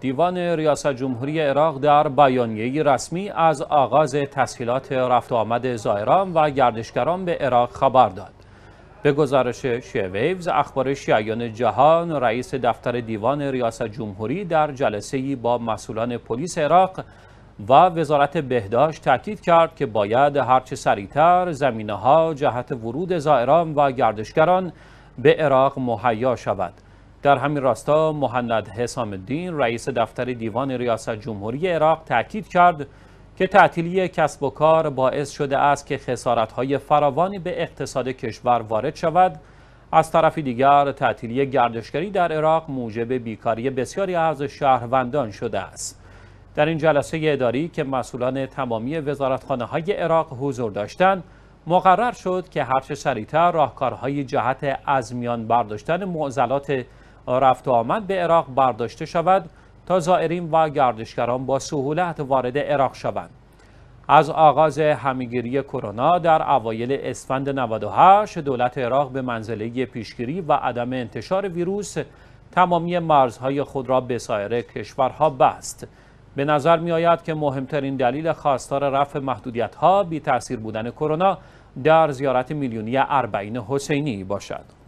دیوان ریاست جمهوری عراق در بیانیه رسمی از آغاز تسهیلات رفت آمد زائران و گردشگران به عراق خبر داد. به گزارش شیویوز اخبار شیعیان جهان رئیس دفتر دیوان ریاست جمهوری در جلسه با مسئولان پلیس عراق و وزارت بهداشت تاکید کرد که باید هرچه سریعتر زمینه ها جهت ورود زائران و گردشگران به عراق مهیا شود. در همین راستا محمد حسام الدین رئیس دفتر دیوان ریاست جمهوری عراق تاکید کرد که تعطیلی کسب و کار باعث شده است که های فراوانی به اقتصاد کشور وارد شود از طرف دیگر تعطیلی گردشگری در عراق موجب بیکاری بسیاری از شهروندان شده است در این جلسه اداری که مسئولان تمامی وزارتخانه های عراق حضور داشتند مقرر شد که هرچه سریعتر راهکارهای جهت ازمیان میان برداشتن معضلات رفت و آمد به عراق برداشته شود تا زائرین و گردشگران با سهولت وارد عراق شوند از آغاز همگیری کرونا در اوایل اسفند 98 دولت عراق به منزله پیشگیری و عدم انتشار ویروس تمامی مرزهای خود را به سایر کشورها بست به نظر می آید که مهمترین دلیل خواستار رفع محدودیت ها بی تاثیر بودن کرونا در زیارت میلیونی اربعین حسینی باشد